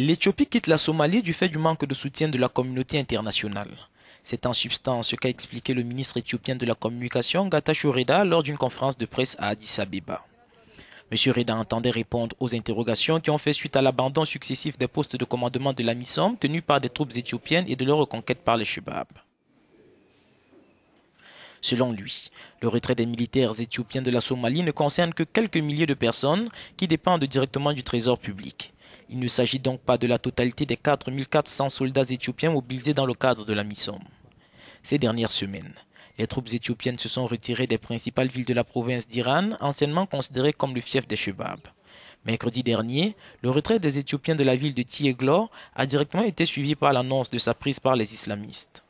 L'Éthiopie quitte la Somalie du fait du manque de soutien de la communauté internationale. C'est en substance ce qu'a expliqué le ministre éthiopien de la Communication, Gata Reda, lors d'une conférence de presse à Addis Abeba. M. Reda entendait répondre aux interrogations qui ont fait suite à l'abandon successif des postes de commandement de la tenus par des troupes éthiopiennes et de leur reconquête par les Shabab. Selon lui, le retrait des militaires éthiopiens de la Somalie ne concerne que quelques milliers de personnes qui dépendent directement du trésor public. Il ne s'agit donc pas de la totalité des 4400 soldats éthiopiens mobilisés dans le cadre de la mission. Ces dernières semaines, les troupes éthiopiennes se sont retirées des principales villes de la province d'Iran, anciennement considérées comme le fief des Chebabs. Mercredi dernier, le retrait des Éthiopiens de la ville de Tieglor a directement été suivi par l'annonce de sa prise par les islamistes.